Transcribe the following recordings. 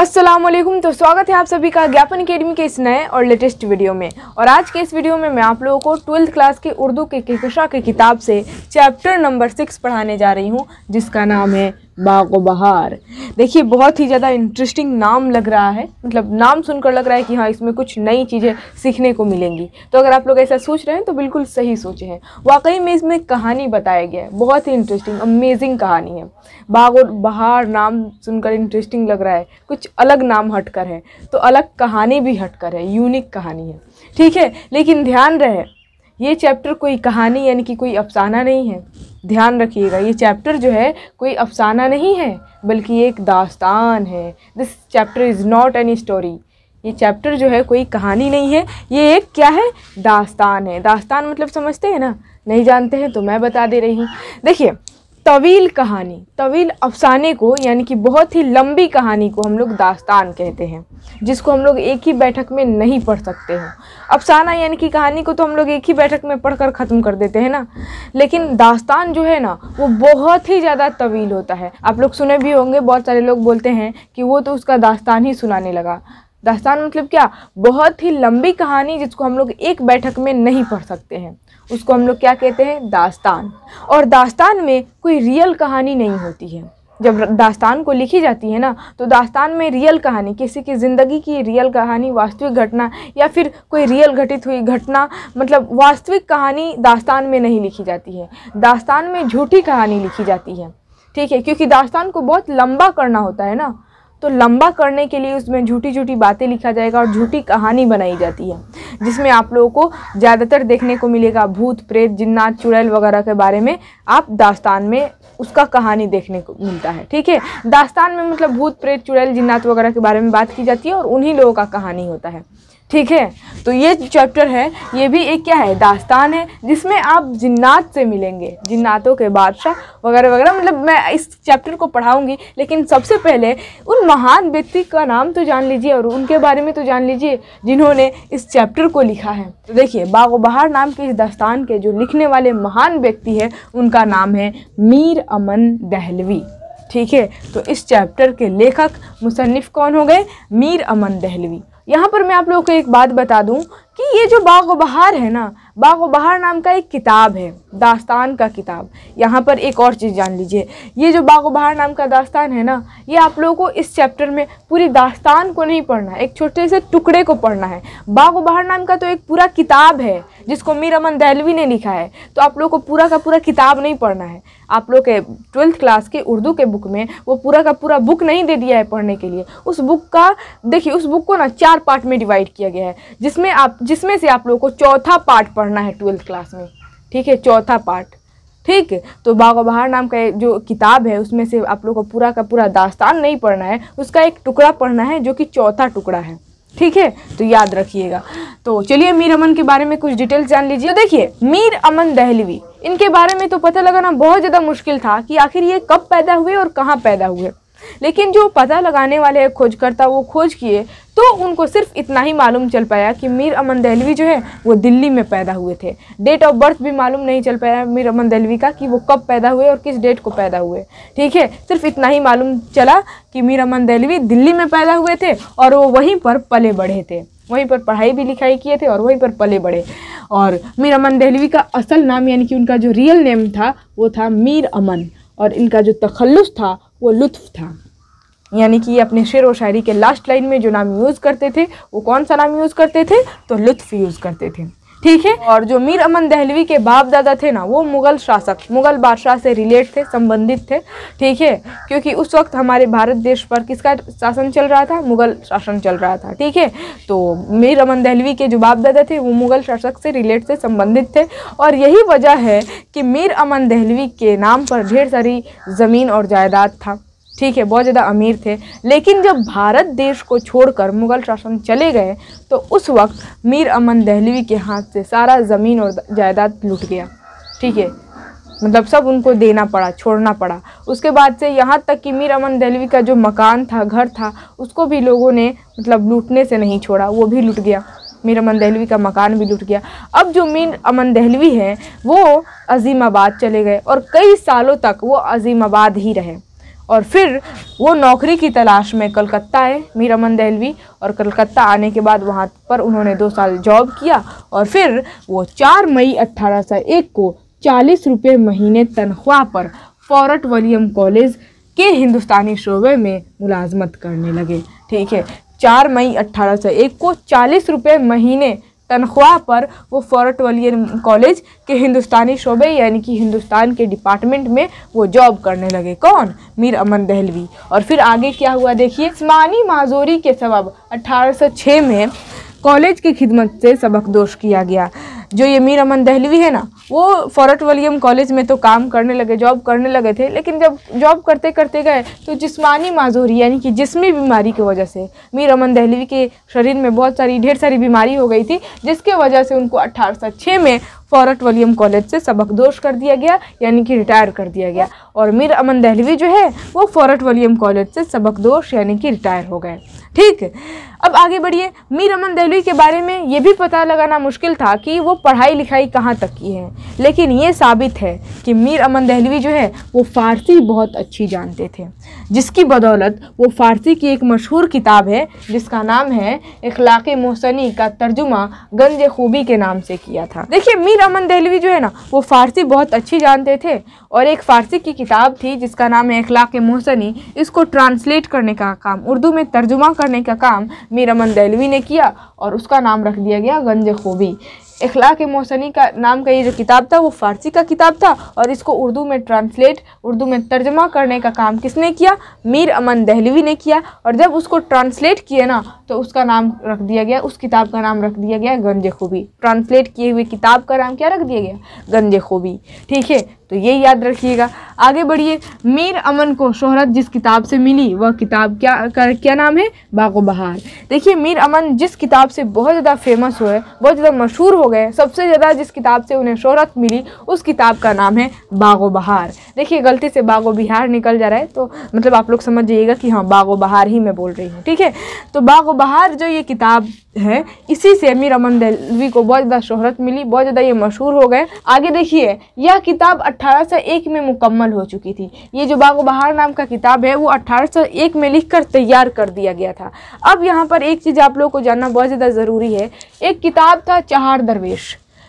अस्सलाम वालेकुम तो स्वागत है आप सभी का ज्ञापन अकेडमी के इस नए और लेटेस्ट वीडियो में और आज के इस वीडियो में मैं आप लोगों को ट्वेल्थ क्लास के उर्दू के किशा की किताब से चैप्टर नंबर सिक्स पढ़ाने जा रही हूँ जिसका नाम है बाग बहार देखिए बहुत ही ज़्यादा इंटरेस्टिंग नाम लग रहा है मतलब नाम सुनकर लग रहा है कि हाँ इसमें कुछ नई चीज़ें सीखने को मिलेंगी तो अगर आप लोग ऐसा सोच रहे हैं तो बिल्कुल सही सोचे हैं वाकई में इसमें कहानी बताया गया है बहुत ही इंटरेस्टिंग अमेजिंग कहानी है बाग और बहार नाम सुनकर इंटरेस्टिंग लग रहा है कुछ अलग नाम हटकर है तो अलग कहानी भी हटकर है यूनिक कहानी है ठीक है लेकिन ध्यान रहे ये चैप्टर कोई कहानी यानी कि कोई अफसाना नहीं है ध्यान रखिएगा ये चैप्टर जो है कोई अफसाना नहीं है बल्कि एक दास्तान है this chapter is not any story ये चैप्टर जो है कोई कहानी नहीं है ये एक क्या है दास्तान है दास्तान मतलब समझते हैं ना नहीं जानते हैं तो मैं बता दे रही हूँ देखिए तवील कहानी तवील अफसाने को यानी कि बहुत ही लंबी कहानी को हम लोग दास्तान कहते हैं जिसको हम लोग एक ही बैठक में नहीं पढ़ सकते हैं अफसाना यानी कि कहानी को तो हम लोग एक ही बैठक में पढ़कर ख़त्म कर देते हैं ना लेकिन दास्तान जो है ना वो बहुत ही ज़्यादा तवील होता है आप लोग सुने भी होंगे बहुत सारे लोग बोलते हैं कि वो तो उसका दास्तान ही सुनाने लगा दास्तान मतलब क्या बहुत ही लंबी कहानी जिसको हम लोग एक बैठक में नहीं पढ़ सकते हैं उसको हम लोग क्या कहते हैं दास्तान और दास्तान में कोई रियल कहानी नहीं होती है जब दास्तान को लिखी जाती है ना तो दास्तान में रियल कहानी किसी की ज़िंदगी की रियल कहानी वास्तविक घटना या फिर कोई रियल घटित हुई घटना मतलब वास्तविक कहानी दास्तान में नहीं लिखी जाती है दास्तान में झूठी कहानी लिखी जाती है ठीक है क्योंकि दास्तान को बहुत लंबा करना होता है ना तो लंबा करने के लिए उसमें झूठी झूठी बातें लिखा जाएगा और झूठी कहानी बनाई जाती है जिसमें आप लोगों को ज़्यादातर देखने को मिलेगा भूत प्रेत जिन्नात चुड़ैल वगैरह के बारे में आप दास्तान में उसका कहानी देखने को मिलता है ठीक है दास्तान में मतलब भूत प्रेत चुड़ैल जिन्नात वगैरह के बारे में बात की जाती है और उन्हीं लोगों का कहानी होता है ठीक है तो ये चैप्टर है ये भी एक क्या है दास्तान है जिसमें आप जिन्नात से मिलेंगे जिन्नातों के बादशाह वगैरह वगैरह मतलब मैं इस चैप्टर को पढ़ाऊंगी लेकिन सबसे पहले उन महान व्यक्ति का नाम तो जान लीजिए और उनके बारे में तो जान लीजिए जिन्होंने इस चैप्टर को लिखा है तो देखिए बाग बहार नाम के इस दास्तान के जो लिखने वाले महान व्यक्ति है उनका नाम है मीर अमन दहलवी ठीक है तो इस चैप्टर के लेखक मुसनफ़ कौन हो गए मीर अमन दहलवी यहाँ पर मैं आप लोगों को एक बात बता दूँ कि ये जो बाग बहार है ना बाग बहार नाम का एक किताब है दास्तान का किताब यहाँ पर एक और चीज़ जान लीजिए ये जो बाग बहार नाम का दास्तान है ना ये आप लोगों को इस चैप्टर में पूरी दास्तान को नहीं पढ़ना है एक छोटे से टुकड़े को पढ़ना है बाग बहार नाम का तो एक पूरा किताब है जिसको मीर अमन दैलवी ने लिखा है तो आप लोग को पूरा का पूरा किताब नहीं पढ़ना है आप लोग के ट्वेल्थ क्लास के उर्दू के बुक में वो पूरा का पूरा बुक नहीं दे दिया है पढ़ने के लिए उस बुक का देखिए उस बुक को ना चार पार्ट में डिवाइड किया गया है जिसमें आप जिसमें से आप लोगों को चौथा पार्ट पढ़ना है ट्वेल्थ क्लास में ठीक है चौथा पार्ट ठीक तो बागोबहार नाम का जो किताब है उसमें से आप लोग को पूरा का पूरा दास्तान नहीं पढ़ना है उसका एक टुकड़ा पढ़ना है जो कि चौथा टुकड़ा है ठीक है तो याद रखिएगा तो चलिए मीर अमन के बारे में कुछ डिटेल्स जान लीजिए तो देखिए मीर अमन दहलवी इनके बारे में तो पता लगाना बहुत ज़्यादा मुश्किल था कि आखिर ये कब पैदा हुए और कहाँ पैदा हुए लेकिन जो पता लगाने वाले खोजकर्ता वो खोज किए तो उनको सिर्फ इतना ही मालूम चल पाया कि मीर अमन दहलवी जो है वो दिल्ली में पैदा हुए थे डेट ऑफ बर्थ भी मालूम नहीं चल पाया मीर अमन दहलवी का कि वो कब पैदा हुए और किस डेट को पैदा हुए ठीक है सिर्फ इतना ही मालूम चला कि मीर अमन दहलवी दिल्ली में पैदा हुए थे और वो वहीं पर पले बढ़े थे वहीं पर पढ़ाई भी लिखाई किए थे और वहीं पर पले बढ़े और मीर अमन दहलवी का असल नाम यानी कि उनका जो रियल नेम था वो था मीर अमन और इनका जो तखल्लुस था वो लुत्फ़ था यानी कि ये अपने शेर व शायरी के लास्ट लाइन में जो नाम यूज़ करते थे वो कौन सा नाम यूज़ करते थे तो लुत्फ़ यूज़ करते थे ठीक है और जो मीर अमन दहलवी के बाप दादा थे ना वो मुगल शासक मुगल बादशाह से रिलेट थे संबंधित थे ठीक है क्योंकि उस वक्त हमारे भारत देश पर किसका शासन चल रहा था मुगल शासन चल रहा था ठीक है तो मीर अमन दहलवी के जो बाप दादा थे वो मुगल शासक से रिलेट से संबंधित थे और यही वजह है कि मीर अमन दहलवी के नाम पर ढेर सारी ज़मीन और जायदाद था ठीक है बहुत ज़्यादा अमीर थे लेकिन जब भारत देश को छोड़कर मुग़ल शासन चले गए तो उस वक्त मीर अमन दहलवी के हाथ से सारा ज़मीन और जायदाद लूट गया ठीक है मतलब सब उनको देना पड़ा छोड़ना पड़ा उसके बाद से यहाँ तक कि मीर अमन दहलवी का जो मकान था घर था उसको भी लोगों ने मतलब लूटने से नहीं छोड़ा वो भी लूट गया मीर अमन दहलवी का मकान भी लूट गया अब जो मीर अमन दहलवी हैं वो अजीमाबाद चले गए और कई सालों तक वो अजीमाबाद ही रहे और फिर वो नौकरी की तलाश में कलकत्ता आए मीरा दहलवी और कलकत्ता आने के बाद वहाँ पर उन्होंने दो साल जॉब किया और फिर वो चार मई अट्ठारह सौ एक को चालीस रुपये महीने तनख्वाह पर फॉरट वलियम कॉलेज के हिंदुस्तानी शोबे में मुलाजमत करने लगे ठीक है चार मई अट्ठारह सौ एक को चालीस रुपये महीने तनख्वाह पर वो फॉरट वलियन कॉलेज के हिंदुस्तानी शोबे यानी कि हिंदुस्तान के डिपार्टमेंट में वो जॉब करने लगे कौन मीर अमन दहलवी और फिर आगे क्या हुआ देखिए जिसमानी माजूरी के सबब 1806 में कॉलेज की खिदमत से सबक दोष किया गया जो ये मीर अमन दहलवी है ना वो फॉरट वलियम कॉलेज में तो काम करने लगे जॉब करने लगे थे लेकिन जब जॉब करते करते गए तो जिस्मानी माजूरी यानी कि जिसमी बीमारी की वजह से मीर अमन दहलवी के शरीर में बहुत सारी ढेर सारी बीमारी हो गई थी जिसके वजह से उनको अट्ठारह में फॉरट वलियम कॉलेज से सबक दोष कर दिया गया यानी कि रिटायर कर दिया गया और मीर अमन दहलवी जो है वो फॉरट वलियम कॉलेज से सबक दोष यानी कि रिटायर हो गए ठीक है अब आगे बढ़िए मीर अमन दहलवी के बारे में ये भी पता लगाना मुश्किल था कि वो पढ़ाई लिखाई कहाँ तक की है लेकिन ये साबित है कि मीर अमन दहलवी जो है वो फ़ारसी बहुत अच्छी जानते थे जिसकी बदौलत वो फ़ारसी की एक मशहूर किताब है जिसका नाम है इखलाक़ मोहसनी का तर्जुमा गंज खूबी के नाम से किया था देखिए मीर अमन दहलवी जो है ना वो फ़ारसी बहुत अच्छी जानते थे और एक फ़ारसी की किताब थी जिसका नाम है इखलाक़ मोहसनी इसको ट्रांसलेट करने का काम उर्दू में तर्जुमा कर करने का काम मीरमन मंदैलवी ने किया और उसका नाम रख दिया गया गंज खूबी अखलाक मौसनी का नाम का ये जो किताब था वो फ़ारसी का किताब था और इसको उर्दू में ट्रांसलेट उर्दू में तर्जमा करने का काम किसने किया मीर अमन दहलवी ने किया और जब उसको ट्रांसलेट किए ना तो उसका नाम रख दिया गया उस किताब का नाम रख दिया गया गंज खूबी ट्रांसलेट किए हुए किताब का नाम क्या रख दिया गया गंज खूबी ठीक है तो ये याद रखिएगा आगे बढ़िए मीर अमन को शोहरत जिस किताब से मिली वह किताब क्या कर, क्या नाम है बाग बहार देखिए मीर अमन जिस किताब से बहुत ज़्यादा फेमस हुए बहुत ज़्यादा मशहूर हो गए सबसे ज़्यादा जिस किताब से उन्हें शोहरत मिली उस किताब का नाम है बागो बहार देखिए गलती से बागो बिहार निकल जा रहा है तो मतलब आप लोग समझ जाइएगा कि हाँ बागो बहार ही मैं बोल रही हूँ ठीक है तो बागो बहार जो ये किताब है इसी से अमीर अमन दलवी को बहुत ज़्यादा शोहरत मिली बहुत ज़्यादा ये मशहूर हो गए आगे देखिए यह किताब अट्ठारह में मुकम्मल हो चुकी थी ये जो बागो बहार नाम का किताब है वो अट्ठारह में लिख तैयार कर दिया गया था अब यहाँ पर एक चीज़ आप लोग को जानना बहुत ज़्यादा ज़रूरी है एक किताब था चहार दरवेश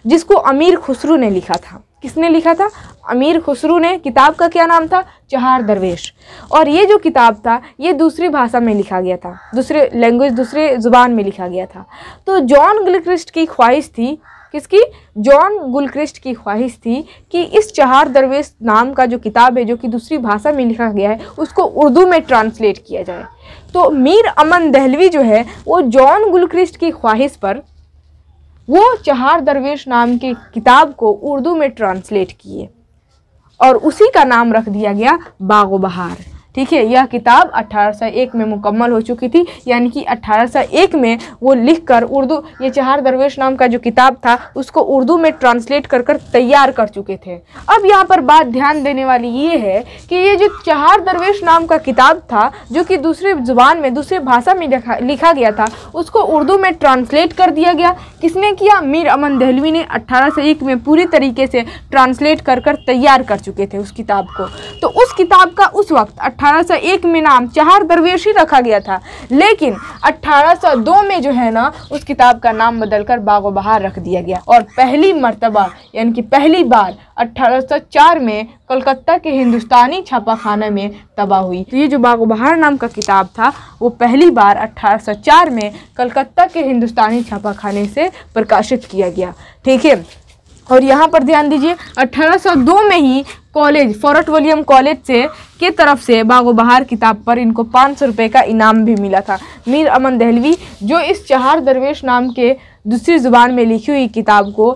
जिसको अमीर खुसरू ने लिखा था किसने लिखा था अमीर खुसरू ने किताब का क्या नाम था चहार दरवेश और ये जो किताब था ये दूसरी भाषा में लिखा गया था दूसरे लैंग्वेज दूसरे ज़ुबान में लिखा गया था तो जॉन गुलक्रिस्ट की ख्वाहिश थी किसकी जॉन गुलक्रिस्ट की ख्वाहिश थी कि इस चहार दरवेश नाम का जो किताब है जो कि दूसरी भाषा में लिखा गया है उसको उर्दू में ट्रांसलेट किया जाए तो मीर अमन दहलवी जो है वो जॉन गुलक्रिस्ट की ख्वाहिश पर वो चहार दरवेश नाम के किताब को उर्दू में ट्रांसलेट किए और उसी का नाम रख दिया गया बाग बहार ठीक है यह किताब 1801 में मुकम्मल हो चुकी थी यानी कि 1801 में वो लिखकर उर्दू ये चहार दरवेश नाम का जो किताब था उसको उर्दू में ट्रांसलेट कर कर तैयार कर चुके थे अब यहाँ पर बात ध्यान देने वाली ये है कि ये जो चहार दरवेश नाम का किताब था जो कि दूसरे जुबान में दूसरे भाषा में लिखा लिखा गया था उसको उर्दू में ट्रांसलेट कर दिया गया किसने किया मीर अमन दहलवी ने अट्ठारह में पूरी तरीके से ट्रांसलेट कर कर तैयार कर चुके थे उस किताब को तो उस किताब का उस वक्त 1801 में नाम चार दरवेश ही रखा गया था लेकिन 1802 में जो है ना उस किताब का नाम बदलकर बागो बहार रख दिया गया और पहली मरतबा यानी कि पहली बार 1804 में कलकत्ता के हिंदुस्तानी छापाखाना में तबाह हुई तो ये जो बागो बहार नाम का किताब था वो पहली बार 1804 में कलकत्ता के हिंदुस्तानी छापाखाने से प्रकाशित किया गया ठीक है और यहाँ पर ध्यान दीजिए 1802 में ही कॉलेज फोर्ट विलियम कॉलेज से के तरफ से बागो बहार किताब पर इनको पाँच सौ रुपये का इनाम भी मिला था मीर अमन दहलवी जो इस चहार दरवेश नाम के दूसरी ज़ुबान में लिखी हुई किताब को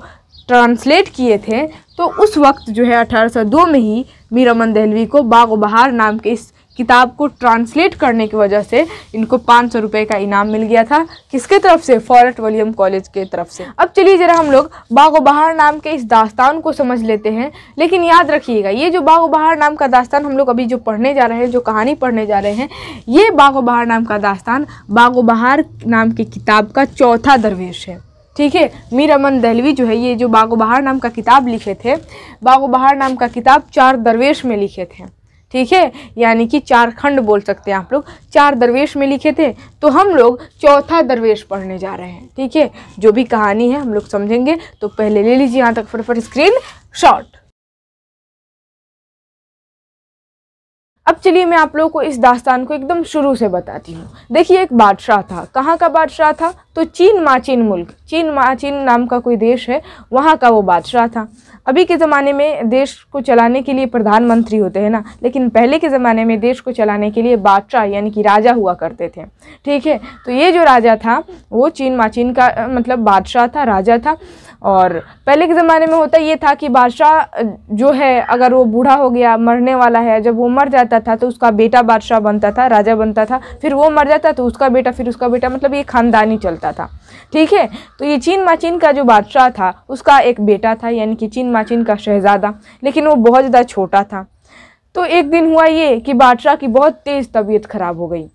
ट्रांसलेट किए थे तो उस वक्त जो है 1802 में ही मीर अमन दहलवी को बाग बहार नाम के इस किताब को ट्रांसलेट करने की वजह से इनको पाँच सौ रुपये का इनाम मिल गया था किसके तरफ से फॉरेस्ट वलियम कॉलेज के तरफ से अब चलिए ज़रा हम लोग बाग बहार नाम के इस दास्तान को समझ लेते हैं लेकिन याद रखिएगा ये जो बाग बहार नाम का दास्तान हम लोग अभी जो पढ़ने जा रहे हैं जो कहानी पढ़ने जा रहे हैं ये बाग बहार नाम का दास्तान बाग बहार नाम की किताब का चौथा दरवेश है ठीक है मीर अमन दहलवी जो है ये जो बाग बहार नाम का किताब लिखे थे बाग बहार नाम का किताब चार दरवेश में लिखे थे ठीक है यानी कि चार खंड बोल सकते हैं आप लोग चार दरवेश में लिखे थे तो हम लोग चौथा दरवेश पढ़ने जा रहे हैं ठीक है जो भी कहानी है हम लोग समझेंगे तो पहले ले लीजिए यहाँ तक फटाफट स्क्रीन शॉट अब चलिए मैं आप लोगों को इस दास्तान को एकदम शुरू से बताती हूँ देखिए एक बादशाह था कहाँ का बादशाह था तो चीन माचीन मुल्क चीन माचीन नाम का कोई देश है वहाँ का वो बादशाह था अभी के ज़माने में देश को चलाने के लिए प्रधानमंत्री होते हैं ना लेकिन पहले के ज़माने में देश को चलाने के लिए बादशाह यानी कि राजा हुआ करते थे ठीक है तो ये जो राजा था वो चीन माचीन का मतलब बादशाह था राजा था और पहले के ज़माने में होता ये था कि बादशाह जो है अगर वो बूढ़ा हो गया मरने वाला है जब वो मर जाता था तो उसका बेटा बादशाह बनता था राजा बनता था फिर वो मर जाता तो उसका बेटा फिर उसका बेटा मतलब ये ख़ानदानी चलता था ठीक है तो ये चीन माचीन का जो बादशाह था उसका एक बेटा था यानी कि चीन माचीन का शहज़ादा लेकिन वो बहुत ज़्यादा छोटा था तो एक दिन हुआ ये कि बादशाह की बहुत तेज़ तबीयत ख़राब हो गई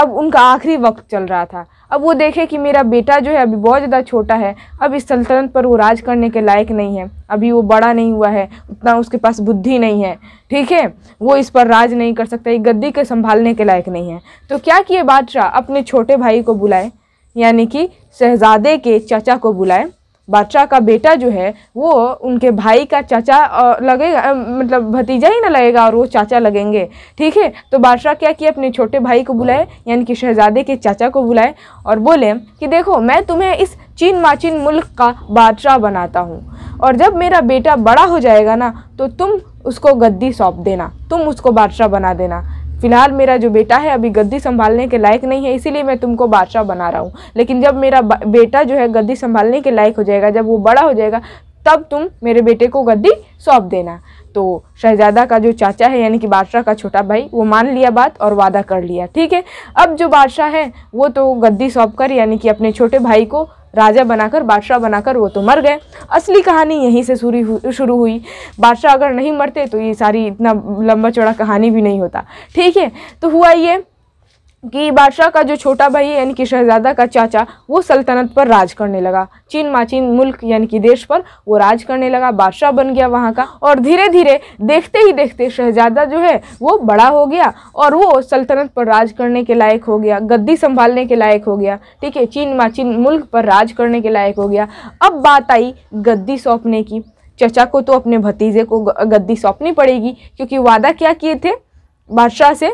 अब उनका आखिरी वक्त चल रहा था अब वो देखे कि मेरा बेटा जो है अभी बहुत ज़्यादा छोटा है अब इस सल्तनत पर वो राज करने के लायक नहीं है अभी वो बड़ा नहीं हुआ है उतना उसके पास बुद्धि नहीं है ठीक है वो इस पर राज नहीं कर सकता ये गद्दी के संभालने के लायक नहीं है तो क्या किए बादशाह अपने छोटे भाई को बुलाए यानी कि शहजादे के चाचा को बुलाए बादशाह का बेटा जो है वो उनके भाई का चाचा लगेगा मतलब भतीजा ही ना लगेगा और वो चाचा लगेंगे ठीक है तो बादशाह क्या किया अपने छोटे भाई को बुलाए यानी कि शहजादे के चाचा को बुलाए और बोले कि देखो मैं तुम्हें इस चीन माचिन मुल्क का बादशाह बनाता हूँ और जब मेरा बेटा बड़ा हो जाएगा ना तो तुम उसको गद्दी सौंप देना तुम उसको बादशाह बना देना फिलहाल मेरा जो बेटा है अभी गद्दी संभालने के लायक नहीं है इसीलिए मैं तुमको बादशाह बना रहा हूँ लेकिन जब मेरा बेटा जो है गद्दी संभालने के लायक हो जाएगा जब वो बड़ा हो जाएगा तब तुम मेरे बेटे को गद्दी सौंप देना तो शहजादा का जो चाचा है यानी कि बादशाह का छोटा भाई वो मान लिया बात और वादा कर लिया ठीक है अब जो बादशाह है वो तो गद्दी सौंप कर यानी कि अपने छोटे भाई को राजा बनाकर बादशाह बनाकर वो तो मर गए असली कहानी यहीं से शुरू हुई बादशाह अगर नहीं मरते तो ये सारी इतना लंबा चौड़ा कहानी भी नहीं होता ठीक है तो हुआ ये कि बादशाह का जो छोटा भाई यानी कि शहजादा का चाचा वो सल्तनत पर राज करने लगा चीन माचीन मुल्क यानी कि देश पर वो राज करने लगा बादशाह बन गया वहाँ का और धीरे धीरे देखते ही देखते शहजादा जो है वो बड़ा हो गया और वो सल्तनत पर राज करने के लायक हो गया गद्दी संभालने के लायक हो गया ठीक है चीन माचीन मुल्क पर राज करने के लायक हो गया अब बात आई गद्दी सौंपने की चचा को तो अपने भतीजे को गद्दी सौंपनी पड़ेगी क्योंकि वादा क्या किए थे बादशाह से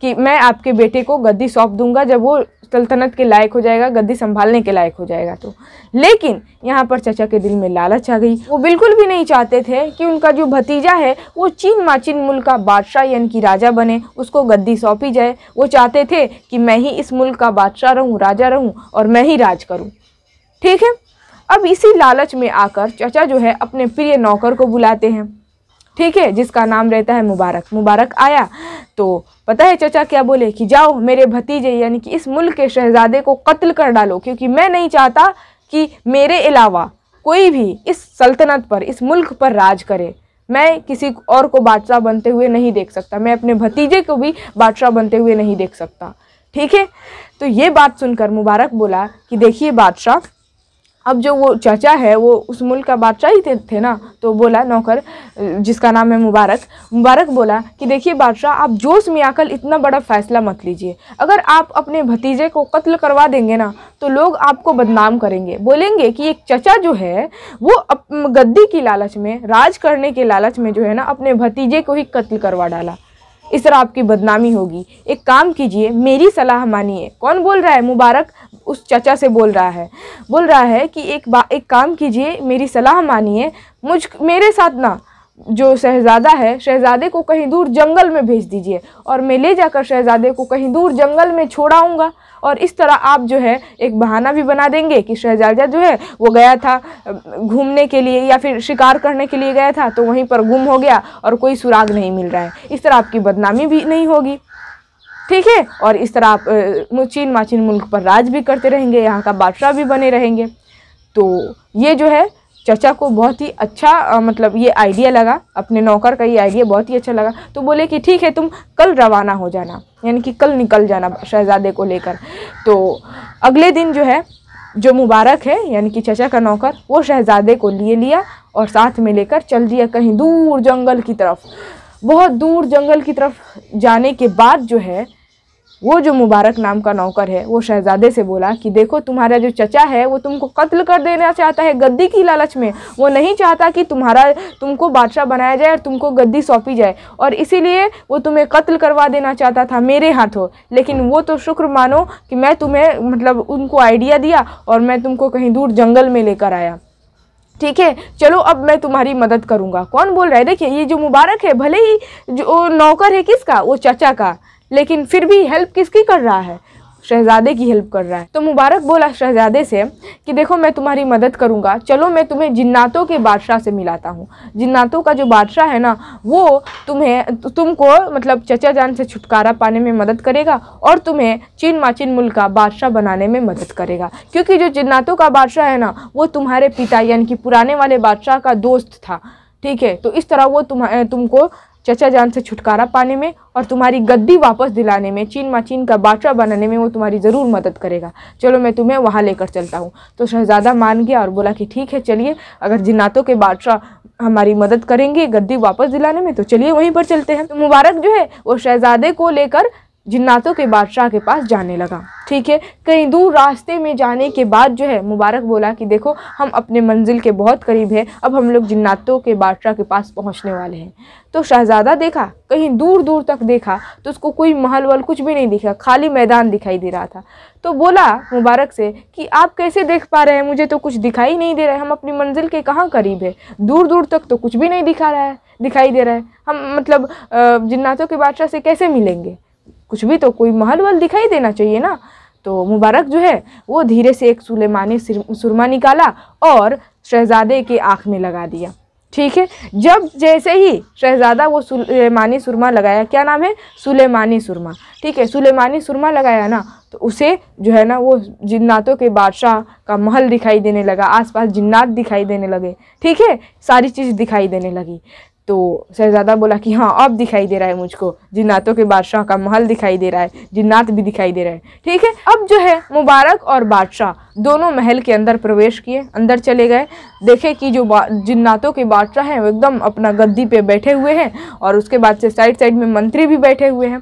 कि मैं आपके बेटे को गद्दी सौंप दूंगा जब वो सल्तनत के लायक हो जाएगा गद्दी संभालने के लायक हो जाएगा तो लेकिन यहाँ पर चचा के दिल में लालच आ गई वो बिल्कुल भी नहीं चाहते थे कि उनका जो भतीजा है वो चीन माचिन मुल्क का बादशाह यानी कि राजा बने उसको गद्दी सौंपी जाए वो चाहते थे कि मैं ही इस मुल्क का बादशाह रहूँ राजा रहूँ और मैं ही राज करूँ ठीक है अब इसी लालच में आकर चचा जो है अपने प्रिय नौकर को बुलाते हैं ठीक है जिसका नाम रहता है मुबारक मुबारक आया तो पता है चचा क्या बोले कि जाओ मेरे भतीजे यानी कि इस मुल्क के शहजादे को कत्ल कर डालो क्योंकि मैं नहीं चाहता कि मेरे अलावा कोई भी इस सल्तनत पर इस मुल्क पर राज करे मैं किसी और को बादशाह बनते हुए नहीं देख सकता मैं अपने भतीजे को भी बादशाह बनते हुए नहीं देख सकता ठीक है तो ये बात सुनकर मुबारक बोला कि देखिए बादशाह अब जो वो चाचा है वो उस मुल्क का बादशाह ही थे, थे ना तो बोला नौकर जिसका नाम है मुबारक मुबारक बोला कि देखिए बादशाह आप जोश में आकर इतना बड़ा फ़ैसला मत लीजिए अगर आप अपने भतीजे को कत्ल करवा देंगे ना तो लोग आपको बदनाम करेंगे बोलेंगे कि एक चचा जो है वो अप, गद्दी की लालच में राज करने के लालच में जो है ना अपने भतीजे को ही कत्ल करवा डाला इस तरह आपकी बदनामी होगी एक काम कीजिए मेरी सलाह मानिए कौन बोल रहा है मुबारक उस चाचा से बोल रहा है बोल रहा है कि एक बा एक काम कीजिए मेरी सलाह मानिए मुझ मेरे साथ ना जो शहज़ादा है शहज़ादे को कहीं दूर जंगल में भेज दीजिए और मैं ले जाकर शहज़ादे को कहीं दूर जंगल में छोड़ाऊँगा और इस तरह आप जो है एक बहाना भी बना देंगे कि शहजादा जो है वो गया था घूमने के लिए या फिर शिकार करने के लिए गया था तो वहीं पर गुम हो गया और कोई सुराग नहीं मिल रहा है इस तरह आपकी बदनामी भी नहीं होगी ठीक है और इस तरह आप चीन माचीन मुल्क पर राज भी करते रहेंगे यहाँ का बादशाह भी बने रहेंगे तो ये जो है चचा को बहुत ही अच्छा आ, मतलब ये आइडिया लगा अपने नौकर का ये आइडिया बहुत ही अच्छा लगा तो बोले कि ठीक है तुम कल रवाना हो जाना यानी कि कल निकल जाना शहजादे को लेकर तो अगले दिन जो है जो मुबारक है यानी कि चचा का नौकर वो शहजादे को लिए लिया और साथ में लेकर चल दिया कहीं दूर जंगल की तरफ बहुत दूर जंगल की तरफ जाने के बाद जो है वो जो मुबारक नाम का नौकर है वो शहजादे से बोला कि देखो तुम्हारा जो चचा है वो तुमको कत्ल कर देना चाहता है गद्दी की लालच में वो नहीं चाहता कि तुम्हारा तुमको बादशाह बनाया जाए और तुमको गद्दी सौंपी जाए और इसीलिए वो तुम्हें कत्ल करवा देना चाहता था मेरे हाथों लेकिन वो तो शुक्र मानो कि मैं तुम्हें मतलब उनको आइडिया दिया और मैं तुमको कहीं दूर जंगल में लेकर आया ठीक है चलो अब मैं तुम्हारी मदद करूँगा कौन बोल रहा है देखिए ये जो मुबारक है भले ही जो नौकर है किसका वो चचा का लेकिन फिर भी हेल्प किसकी कर रहा है शहजादे की हेल्प कर रहा है तो मुबारक बोला शहजादे से कि देखो मैं तुम्हारी मदद करूंगा चलो मैं तुम्हें जिन्नातों के बादशाह से मिलाता हूँ जिन्नातों का जो बादशाह है ना वो तुम्हें तुमको मतलब चचा जान से छुटकारा पाने में मदद करेगा और तुम्हें चीन माचिन मुल्क का बादशाह बनाने में मदद करेगा क्योंकि जो जिन्नातों का बादशाह है ना वो तुम्हारे पिता यानी कि पुराने वाले बादशाह का दोस्त था ठीक है तो इस तरह वो तुम तुमको चचा जान से छुटकारा पाने में और तुम्हारी गद्दी वापस दिलाने में चीन माचीन का बादशाह बनाने में वो तुम्हारी ज़रूर मदद करेगा चलो मैं तुम्हें वहाँ लेकर चलता हूँ तो शहजादा मान गया और बोला कि ठीक है चलिए अगर जिन्नातों के बादशाह हमारी मदद करेंगे गद्दी वापस दिलाने में तो चलिए वहीं पर चलते हैं तो मुबारक जो है वो शहजादे को लेकर जिन्नातों के बादशाह के पास जाने लगा ठीक है कहीं दूर रास्ते में जाने के बाद जो है मुबारक बोला कि देखो हम अपने मंजिल के बहुत करीब है अब हम लोग जिन्नातों के बादशाह के पास पहुंचने वाले हैं तो शहज़ादा देखा कहीं दूर दूर तक देखा तो उसको कोई महल वल कुछ भी नहीं दिखा खाली मैदान दिखाई दे रहा था तो बोला मुबारक से कि आप कैसे देख पा रहे हैं मुझे तो कुछ दिखाई नहीं दे रहा है हम अपनी मंजिल के कहाँ करीब है दूर दूर तक तो कुछ भी नहीं दिखा रहा है दिखाई दे रहा है हम मतलब जिन्नातों के बादशाह से कैसे मिलेंगे कुछ भी तो कोई महल वल दिखाई देना चाहिए ना तो मुबारक जो है वो धीरे से एक सुलेमानी सुरमा निकाला और शहजादे के आँख में लगा दिया ठीक है जब जैसे ही शहजादा वो सुलेमानी सुरमा लगाया क्या नाम है सुलेमानी सुरमा ठीक है सुलेमानी सुरमा लगाया ना तो उसे जो है ना वो जिन्नातों के बादशाह का महल दिखाई देने लगा आसपास जिन्नात दिखाई देने लगे ठीक है सारी चीज़ दिखाई देने लगी तो शहजादा बोला कि हाँ अब दिखाई दे रहा है मुझको जिन्नातों के बादशाह का महल दिखाई दे रहा है जिन्नात भी दिखाई दे रहे हैं ठीक है अब जो है मुबारक और बादशाह दोनों महल के अंदर प्रवेश किए अंदर चले गए देखे कि जो जिन्नातों के बादशाह हैं वो एकदम अपना गद्दी पे बैठे हुए हैं और उसके बाद से साइड साइड में मंत्री भी बैठे हुए हैं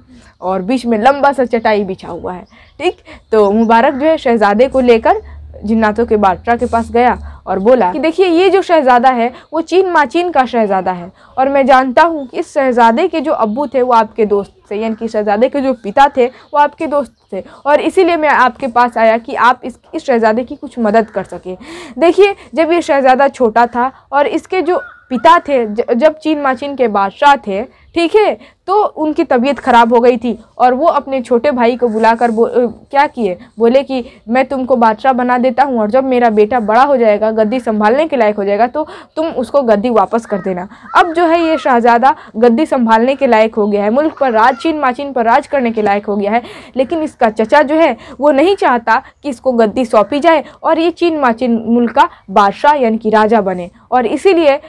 और बीच में लंबा सा चटाई बिछा हुआ है ठीक तो मुबारक जो है शहजादे को लेकर जिन्नातों के बादशाह के पास गया और बोला कि देखिए ये जो शहज़ादा है वो चीन माचीन का शहज़ादा है और मैं जानता हूँ कि इस शहज़ादे के जो अबू थे वो आपके दोस्त थे यानी कि शहज़ादे के जो पिता थे वो आपके दोस्त थे और इसीलिए मैं आपके पास आया कि आप इस इस शहज़ादे की कुछ मदद कर सकें देखिए जब ये शहज़ादा छोटा था और इसके जो पिता थे जब चीन माचीन के बादशाह थे ठीक है तो उनकी तबीयत ख़राब हो गई थी और वो अपने छोटे भाई को बुलाकर बो क्या किए बोले कि मैं तुमको बादशाह बना देता हूँ और जब मेरा बेटा बड़ा हो जाएगा गद्दी संभालने के लायक हो जाएगा तो तुम उसको गद्दी वापस कर देना अब जो है ये शहजादा गद्दी संभालने के लायक हो गया है मुल्क पर राज चीन माचीन पर राज करने के लायक हो गया है लेकिन इसका चचा जो है वो नहीं चाहता कि इसको गद्दी सौंपी जाए और ये चीन माचीन मुल्क का बादशाह यानी कि राजा बने और इसीलिए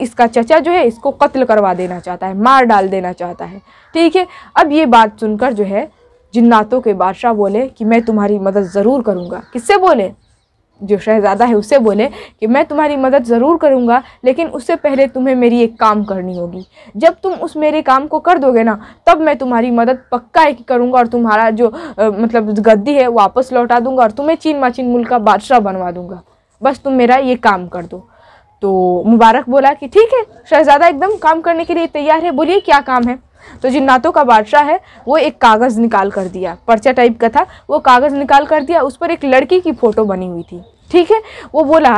इसका चचा जो है इसको कत्ल करवा देना चाहता है मार मार डाल देना चाहता है ठीक है अब ये बात सुनकर जो है जिन्नातों के बादशाह बोले कि मैं तुम्हारी मदद ज़रूर करूँगा किससे बोले जो शहज़ादा है उससे बोले कि मैं तुम्हारी मदद ज़रूर करूँगा लेकिन उससे पहले तुम्हें मेरी एक काम करनी होगी जब तुम उस मेरे काम को कर दोगे ना तब मैं तुम्हारी मदद पक्का एक कि करूँगा और तुम्हारा जो आ, मतलब गद्दी है वापस लौटा दूँगा और तुम्हें चीन माचीन मुल्क का बादशाह बनवा दूँगा बस तुम मेरा ये काम कर दो तो मुबारक बोला कि ठीक है शहजादा एकदम काम करने के लिए तैयार है बोलिए क्या काम है तो जिन्नातों का बादशाह है वो एक कागज़ निकाल कर दिया पर्चा टाइप का था वो कागज़ निकाल कर दिया उस पर एक लड़की की फ़ोटो बनी हुई थी ठीक है वो बोला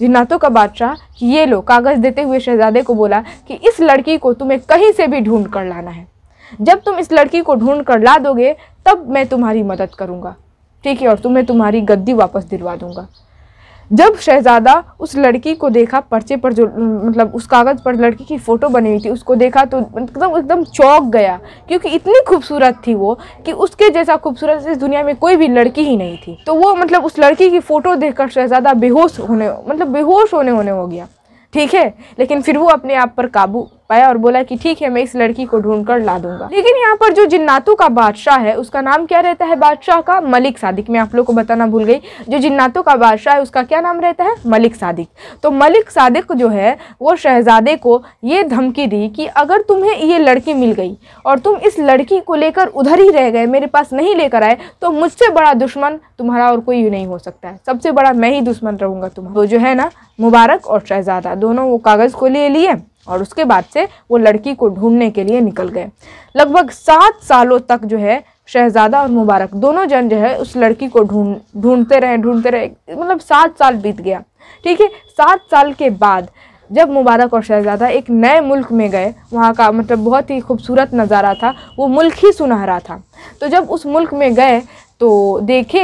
जिन्नातों का बादशाह कि ये लो कागज़ देते हुए शहजादे को बोला कि इस लड़की को तुम्हें कहीं से भी ढूंढ कर लाना है जब तुम इस लड़की को ढूंढ कर ला दोगे तब मैं तुम्हारी मदद करूँगा ठीक है और तुम्हें तुम्हारी गद्दी वापस दिलवा दूँगा जब शहजादा उस लड़की को देखा पर्चे पर जो मतलब उस कागज़ पर लड़की की फ़ोटो बनी हुई थी उसको देखा तो एकदम मतलब एकदम चौंक गया क्योंकि इतनी खूबसूरत थी वो कि उसके जैसा खूबसूरत इस दुनिया में कोई भी लड़की ही नहीं थी तो वो मतलब उस लड़की की फ़ोटो देखकर शहजादा बेहोश होने मतलब बेहोश होने होने हो गया ठीक है लेकिन फिर वो अपने आप पर काबू पाया और बोला कि ठीक है मैं इस लड़की को ढूंढ कर ला दूंगा लेकिन यहाँ पर जो जिन्नातों का बादशाह है उसका नाम क्या रहता है बादशाह का मलिक सादिक मैं आप लोग को बताना भूल गई जो जिन्नातों का बादशाह है उसका क्या नाम रहता है मलिक सादिक तो मलिक सादिक जो है वो शहजादे को ये धमकी दी कि अगर तुम्हें ये लड़की मिल गई और तुम इस लड़की को लेकर उधर ही रह गए मेरे पास नहीं लेकर आए तो मुझसे बड़ा दुश्मन तुम्हारा और कोई नहीं हो सकता है सबसे बड़ा मैं ही दुश्मन रहूँगा तुम्हारा वो तो जो है ना मुबारक और शहजादा दोनों वो कागज़ को ले लिए और उसके बाद से वो लड़की को ढूंढने के लिए निकल गए लगभग सात सालों तक जो है शहजादा और मुबारक दोनों जन जो है उस लड़की को ढूंढ ढूंढते रहे ढूंढते रहे मतलब सात साल बीत गया ठीक है सात साल के बाद जब मुबारक और शहजादा एक नए मुल्क में गए वहाँ का मतलब बहुत ही खूबसूरत नज़ारा था वो मुल्क ही सुनहरा था तो जब उस मुल्क में गए तो देखे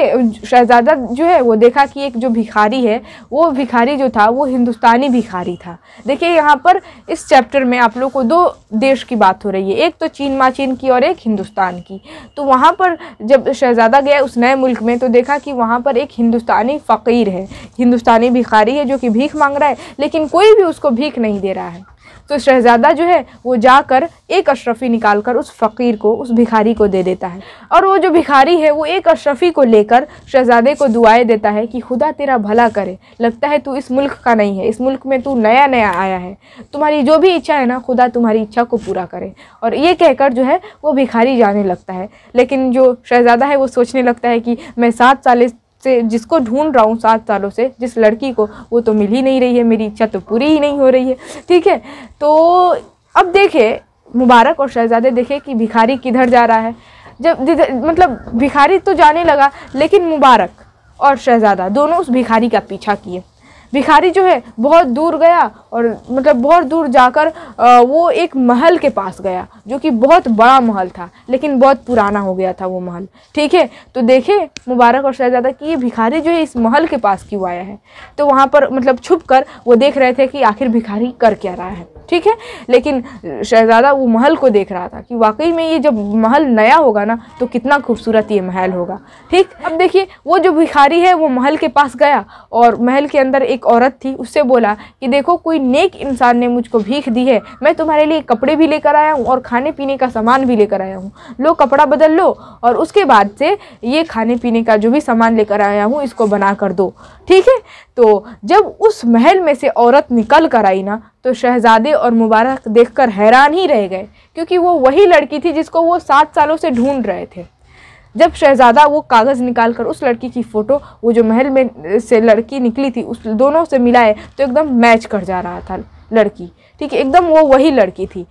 शहजादा जो है वो देखा कि एक जो भिखारी है वो भिखारी जो था वो हिंदुस्तानी भिखारी था देखिए यहाँ पर इस चैप्टर में आप लोग को दो देश की बात हो रही है एक तो चीन माचीन की और एक हिंदुस्तान की तो वहाँ पर जब शहजादा गया उस नए मुल्क में तो देखा कि वहाँ पर एक हिंदुस्तानी फ़कीर है हिंदुस्तानी भिखारी है जो कि भीख मांग रहा है लेकिन कोई भी उसको भीख नहीं दे रहा है तो शहजादा जो है वो जाकर एक अशरफ़ी निकाल कर उस फ़कीर को उस भिखारी को दे देता है और वो जो भिखारी है वो एक अशरफ़ी को लेकर शहजादे को दुआएं देता है कि खुदा तेरा भला करे लगता है तू इस मुल्क का नहीं है इस मुल्क में तू नया नया आया है तुम्हारी जो भी इच्छा है ना खुदा तुम्हारी इच्छा को पूरा करे और ये कहकर जो है वो भिखारी जाने लगता है लेकिन जो शहजादा है वो सोचने लगता है कि मैं सात साल से जिसको ढूंढ रहा हूँ सात सालों से जिस लड़की को वो तो मिल ही नहीं रही है मेरी इच्छा तो पूरी ही नहीं हो रही है ठीक है तो अब देखे मुबारक और शहजादे देखे कि भिखारी किधर जा रहा है जब मतलब भिखारी तो जाने लगा लेकिन मुबारक और शहजादा दोनों उस भिखारी का पीछा किए भिखारी जो है बहुत दूर गया और मतलब बहुत दूर जाकर वो एक महल के पास गया जो कि बहुत बड़ा महल था लेकिन बहुत पुराना हो गया था वो महल ठीक है तो देखे मुबारक और शहजादा कि ये भिखारी जो है इस महल के पास क्यों आया है तो वहाँ पर मतलब छुप कर वो देख रहे थे कि आखिर भिखारी कर क्या रहा है ठीक है लेकिन शहजादा वो महल को देख रहा था कि वाकई में ये जब महल नया होगा ना तो कितना खूबसूरत ये महल होगा ठीक अब देखिए वो जो भिखारी है वो महल के पास गया और महल के अंदर एक एक औरत थी उससे बोला कि देखो कोई नेक इंसान ने मुझको भीख दी है मैं तुम्हारे लिए कपड़े भी लेकर आया हूँ और खाने पीने का सामान भी लेकर आया हूँ लो कपड़ा बदल लो और उसके बाद से ये खाने पीने का जो भी सामान लेकर आया हूँ इसको बना कर दो ठीक है तो जब उस महल में से औरत निकल कर आई ना तो शहजादे और मुबारक देखकर हैरान ही रह गए क्योंकि वो वही लड़की थी जिसको वो सात सालों से ढूंढ रहे थे जब शहजादा वो कागज़ निकाल कर उस लड़की की फ़ोटो वो जो महल में से लड़की निकली थी उस दोनों से मिलाए तो एकदम मैच कर जा रहा था लड़की ठीक है एकदम वो वही लड़की थी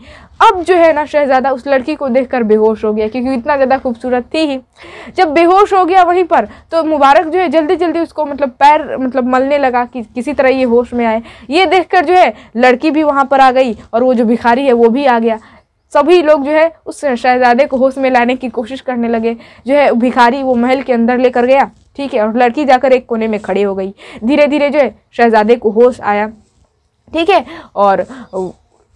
अब जो है ना शहज़ादा उस लड़की को देखकर बेहोश हो गया क्योंकि इतना ज़्यादा खूबसूरत थी ही जब बेहोश हो गया वहीं पर तो मुबारक जो है जल्दी जल्दी उसको मतलब पैर मतलब मलने लगा कि किसी तरह ये होश में आए ये देखकर जो है लड़की भी वहाँ पर आ गई और वो जो भिखारी है वो भी आ गया सभी लोग जो है उस शहजादे को होश में लाने की कोशिश करने लगे जो है भिखारी वो महल के अंदर लेकर गया ठीक है और लड़की जाकर एक कोने में खड़ी हो गई धीरे धीरे जो है शहजादे को होश आया ठीक है और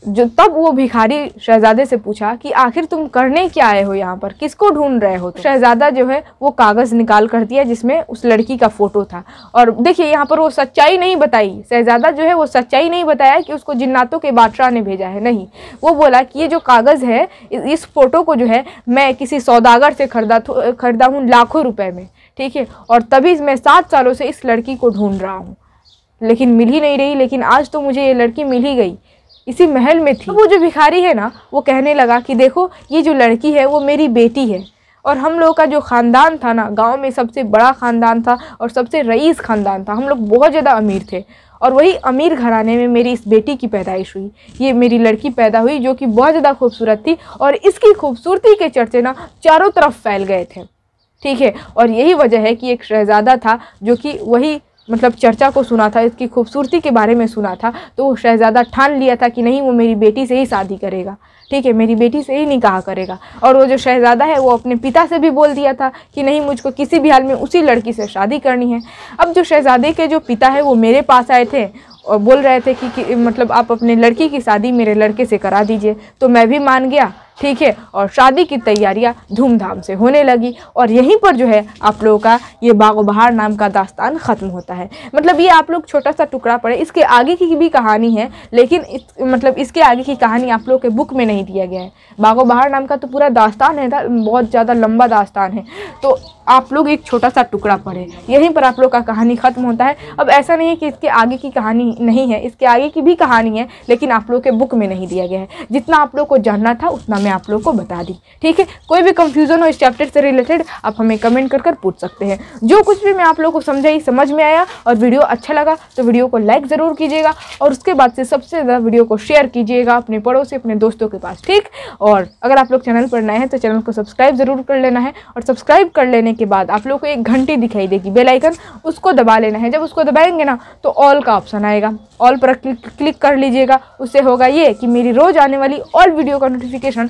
जो तब वो भिखारी शहजादे से पूछा कि आखिर तुम करने क्या आए हो यहाँ पर किसको ढूंढ रहे हो शहजादा जो है वो कागज़ निकाल कर दिया जिसमें उस लड़की का फ़ोटो था और देखिए यहाँ पर वो सच्चाई नहीं बताई शहजादा जो है वो सच्चाई नहीं बताया कि उसको जिन्नातों के बादशाह ने भेजा है नहीं वो बोला कि ये जो कागज़ है इस फ़ोटो को जो है मैं किसी सौदागर से खरीदा खरीदा हूँ लाखों रुपये में ठीक है और तभी मैं सात सालों से इस लड़की को ढूंढ रहा हूँ लेकिन मिल ही नहीं रही लेकिन आज तो मुझे ये लड़की मिल ही गई इसी महल में थी वो जो भिखारी है ना वो कहने लगा कि देखो ये जो लड़की है वो मेरी बेटी है और हम लोगों का जो ख़ानदान था ना गांव में सबसे बड़ा ख़ानदान था और सबसे रईस ख़ानदान था हम लोग बहुत ज़्यादा अमीर थे और वही अमीर घराने में मेरी इस बेटी की पैदाइश हुई ये मेरी लड़की पैदा हुई जो कि बहुत ज़्यादा खूबसूरत थी और इसकी खूबसूरती के चर्चे ना चारों तरफ फैल गए थे ठीक है और यही वजह है कि एक शहज़ादा था जो कि वही मतलब चर्चा को सुना था इसकी खूबसूरती के बारे में सुना था तो वो शहज़ादा ठान लिया था कि नहीं वो मेरी बेटी से ही शादी करेगा ठीक है मेरी बेटी से ही निकाह करेगा और वो जो शहज़ादा है वो अपने पिता से भी बोल दिया था कि नहीं मुझको किसी भी हाल में उसी लड़की से शादी करनी है अब जो शहज़ादे के जो पिता है वो मेरे पास आए थे और बोल रहे थे कि, कि मतलब आप अपने लड़की की शादी मेरे लड़के से करा दीजिए तो मैं भी मान गया ठीक है और शादी की तैयारियां धूमधाम से होने लगी और यहीं पर जो है आप लोगों का ये बाग बहार नाम का दास्तान ख़त्म होता है मतलब ये आप लोग छोटा सा टुकड़ा पड़े इसके आगे की भी कहानी है लेकिन इस, मतलब इसके आगे की कहानी आप लोग के बुक में नहीं दिया गया है बाग बहार नाम का तो पूरा दास्तान है बहुत ज़्यादा लंबा दास्तान है तो आप लोग एक छोटा सा टुकड़ा पढ़े यहीं पर आप लोग का कहानी ख़त्म होता है अब ऐसा नहीं है कि इसके आगे की कहानी नहीं है इसके आगे की भी कहानी है लेकिन आप लोग के बुक में नहीं दिया गया है जितना आप लोग को जानना था उतना मैं आप लोगों को बता दी ठीक है कोई भी कंफ्यूजन हो इस चैप्टर से रिलेटेड आप हमें कमेंट कर कर पूछ सकते हैं जो कुछ भी मैं आप लोगों को समझाई समझ में आया और वीडियो अच्छा लगा तो वीडियो को लाइक ज़रूर कीजिएगा और उसके बाद से सबसे ज़्यादा वीडियो को शेयर कीजिएगा अपने पड़ोसी अपने दोस्तों के पास ठीक और अगर आप लोग चैनल पर नए हैं तो चैनल को सब्सक्राइब ज़रूर कर लेना है और सब्सक्राइब कर लेने के बाद आप लोग को एक घंटी दिखाई देगी बेलाइकन उसको दबा लेना है जब उसको दबाएंगे ना तो ऑल का ऑप्शन आएगा ऑल पर क्लिक कर लीजिएगा उससे होगा ये कि मेरी रोज़ आने वाली ऑल वीडियो का नोटिफिकेशन